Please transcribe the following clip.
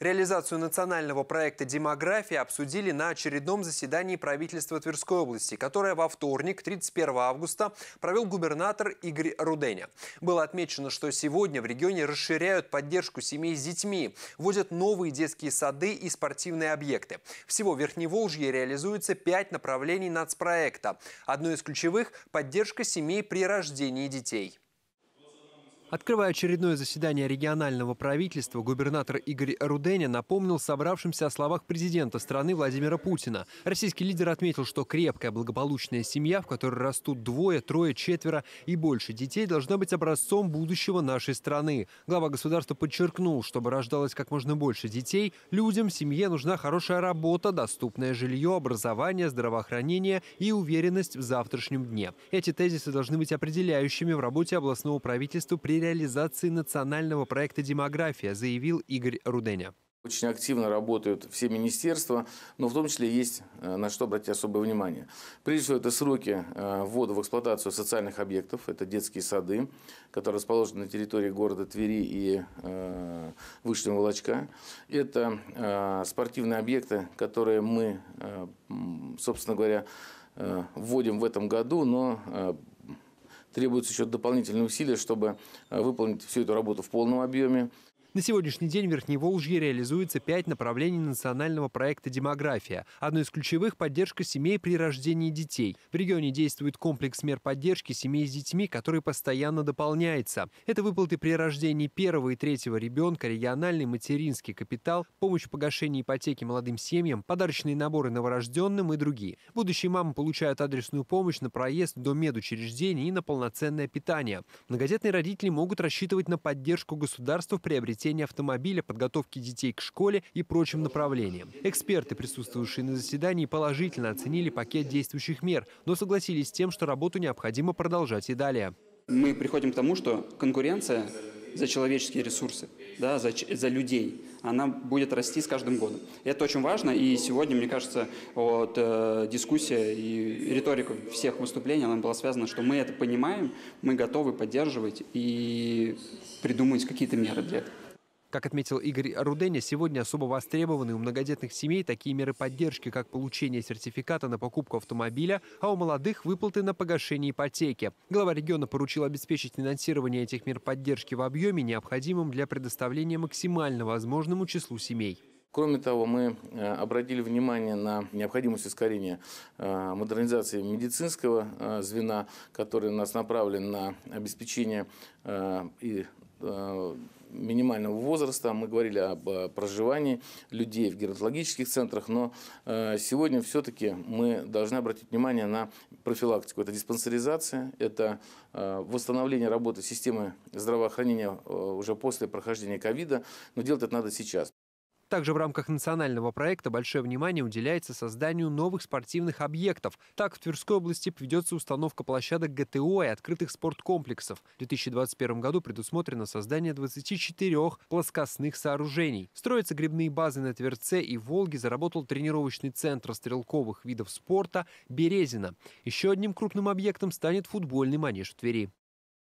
Реализацию национального проекта «Демография» обсудили на очередном заседании правительства Тверской области, которое во вторник, 31 августа, провел губернатор Игорь Руденя. Было отмечено, что сегодня в регионе расширяют поддержку семей с детьми, вводят новые детские сады и спортивные объекты. Всего в Верхневолжье реализуется пять направлений нацпроекта. Одно из ключевых – поддержка семей при рождении детей. Открывая очередное заседание регионального правительства, губернатор Игорь Руденя напомнил собравшимся о словах президента страны Владимира Путина. Российский лидер отметил, что крепкая благополучная семья, в которой растут двое, трое, четверо и больше детей, должна быть образцом будущего нашей страны. Глава государства подчеркнул, чтобы рождалось как можно больше детей, людям, семье нужна хорошая работа, доступное жилье, образование, здравоохранение и уверенность в завтрашнем дне. Эти тезисы должны быть определяющими в работе областного правительства при реализации национального проекта «Демография», заявил Игорь Руденя. Очень активно работают все министерства, но в том числе есть э, на что обратить особое внимание. Прежде всего, это сроки э, ввода в эксплуатацию социальных объектов. Это детские сады, которые расположены на территории города Твери и э, Вышнего Волочка. Это э, спортивные объекты, которые мы, собственно говоря, вводим в этом году, но требуются еще дополнительные усилия, чтобы э, выполнить всю эту работу в полном объеме. На сегодняшний день в Верхневолжье реализуется пять направлений национального проекта «Демография». Одно из ключевых – поддержка семей при рождении детей. В регионе действует комплекс мер поддержки семей с детьми, который постоянно дополняется. Это выплаты при рождении первого и третьего ребенка, региональный материнский капитал, помощь в погашении ипотеки молодым семьям, подарочные наборы новорожденным и другие. Будущие мамы получают адресную помощь на проезд до медучреждений и на полноценное питание. Многодетные родители могут рассчитывать на поддержку государства в приобретении приобретения автомобиля, подготовки детей к школе и прочим направлениям. Эксперты, присутствующие на заседании, положительно оценили пакет действующих мер, но согласились с тем, что работу необходимо продолжать и далее. Мы приходим к тому, что конкуренция за человеческие ресурсы, да, за, за людей, она будет расти с каждым годом. Это очень важно, и сегодня, мне кажется, вот, э, дискуссия и риторика всех выступлений, она была связана, что мы это понимаем, мы готовы поддерживать и придумывать какие-то меры для этого. Как отметил Игорь Руденя, сегодня особо востребованы у многодетных семей такие меры поддержки, как получение сертификата на покупку автомобиля, а у молодых – выплаты на погашение ипотеки. Глава региона поручил обеспечить финансирование этих мер поддержки в объеме, необходимом для предоставления максимально возможному числу семей. Кроме того, мы э, обратили внимание на необходимость ускорения э, модернизации медицинского э, звена, который у нас направлен на обеспечение и минимального возраста, мы говорили об э, проживании людей в геронтологических центрах, но э, сегодня все-таки мы должны обратить внимание на профилактику. Это диспансеризация, это э, восстановление работы системы здравоохранения уже после прохождения ковида, но делать это надо сейчас. Также в рамках национального проекта большое внимание уделяется созданию новых спортивных объектов. Так, в Тверской области ведется установка площадок ГТО и открытых спорткомплексов. В 2021 году предусмотрено создание 24 плоскостных сооружений. Строятся грибные базы на Тверце и Волге, заработал тренировочный центр стрелковых видов спорта «Березина». Еще одним крупным объектом станет футбольный манеж в Твери.